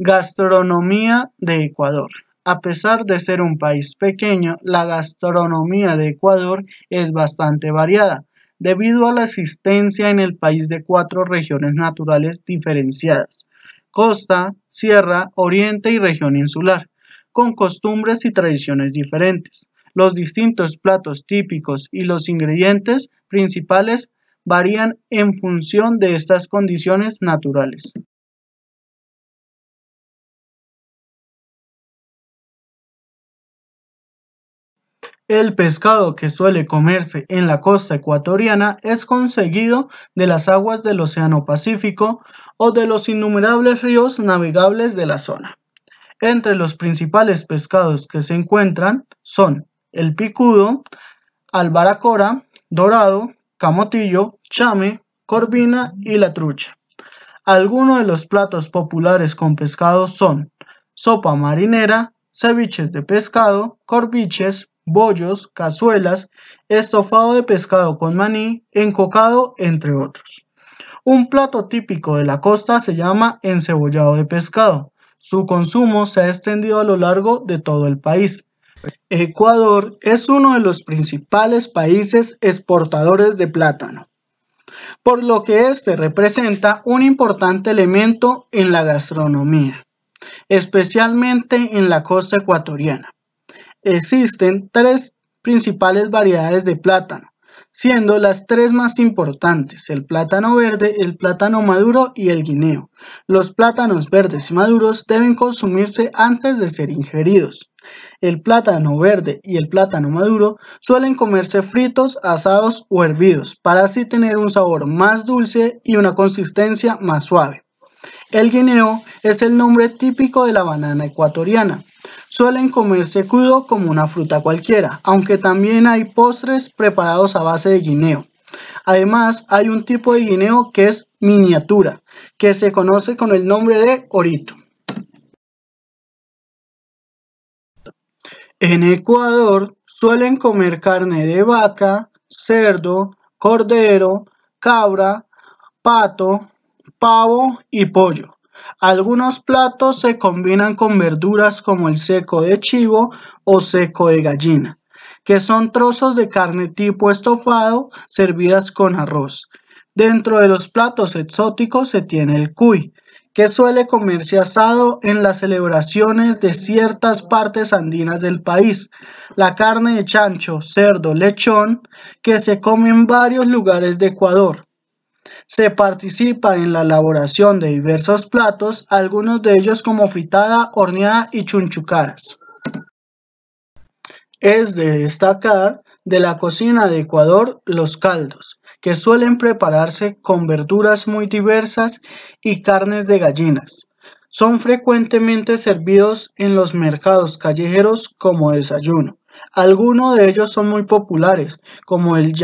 Gastronomía de Ecuador. A pesar de ser un país pequeño, la gastronomía de Ecuador es bastante variada, debido a la existencia en el país de cuatro regiones naturales diferenciadas, costa, sierra, oriente y región insular, con costumbres y tradiciones diferentes. Los distintos platos típicos y los ingredientes principales varían en función de estas condiciones naturales. El pescado que suele comerse en la costa ecuatoriana es conseguido de las aguas del Océano Pacífico o de los innumerables ríos navegables de la zona. Entre los principales pescados que se encuentran son el picudo, albaracora, dorado, camotillo, chame, corvina y la trucha. Algunos de los platos populares con pescado son sopa marinera, ceviches de pescado, corviches, bollos, cazuelas, estofado de pescado con maní, encocado, entre otros. Un plato típico de la costa se llama encebollado de pescado. Su consumo se ha extendido a lo largo de todo el país. Ecuador es uno de los principales países exportadores de plátano, por lo que este representa un importante elemento en la gastronomía, especialmente en la costa ecuatoriana. Existen tres principales variedades de plátano, siendo las tres más importantes, el plátano verde, el plátano maduro y el guineo. Los plátanos verdes y maduros deben consumirse antes de ser ingeridos. El plátano verde y el plátano maduro suelen comerse fritos, asados o hervidos para así tener un sabor más dulce y una consistencia más suave. El guineo es el nombre típico de la banana ecuatoriana. Suelen comerse crudo como una fruta cualquiera, aunque también hay postres preparados a base de guineo. Además, hay un tipo de guineo que es miniatura, que se conoce con el nombre de orito. En Ecuador suelen comer carne de vaca, cerdo, cordero, cabra, pato, pavo y pollo. Algunos platos se combinan con verduras como el seco de chivo o seco de gallina, que son trozos de carne tipo estofado servidas con arroz. Dentro de los platos exóticos se tiene el cuy, que suele comerse asado en las celebraciones de ciertas partes andinas del país. La carne de chancho, cerdo, lechón, que se come en varios lugares de Ecuador. Se participa en la elaboración de diversos platos, algunos de ellos como fritada, horneada y chunchucaras. Es de destacar de la cocina de Ecuador los caldos, que suelen prepararse con verduras muy diversas y carnes de gallinas. Son frecuentemente servidos en los mercados callejeros como desayuno. Algunos de ellos son muy populares, como el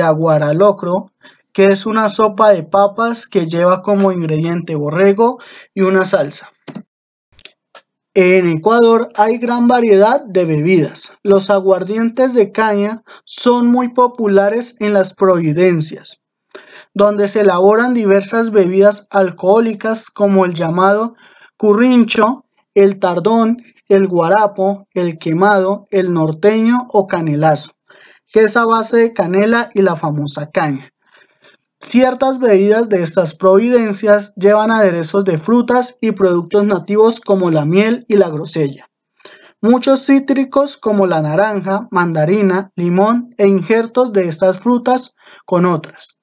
locro, que es una sopa de papas que lleva como ingrediente borrego y una salsa. En Ecuador hay gran variedad de bebidas. Los aguardientes de caña son muy populares en las providencias, donde se elaboran diversas bebidas alcohólicas como el llamado currincho, el tardón, el guarapo, el quemado, el norteño o canelazo, que es a base de canela y la famosa caña. Ciertas bebidas de estas providencias llevan aderezos de frutas y productos nativos como la miel y la grosella. Muchos cítricos como la naranja, mandarina, limón e injertos de estas frutas con otras.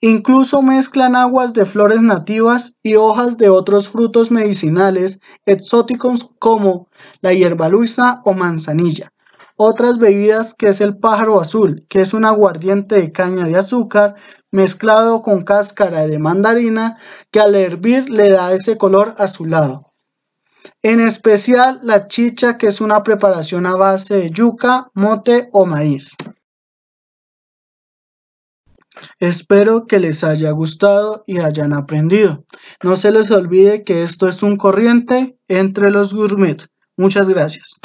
Incluso mezclan aguas de flores nativas y hojas de otros frutos medicinales exóticos como la hierbaluisa o manzanilla, otras bebidas que es el pájaro azul, que es un aguardiente de caña de azúcar mezclado con cáscara de mandarina que al hervir le da ese color azulado. En especial la chicha que es una preparación a base de yuca, mote o maíz. Espero que les haya gustado y hayan aprendido. No se les olvide que esto es un corriente entre los gourmet. Muchas gracias.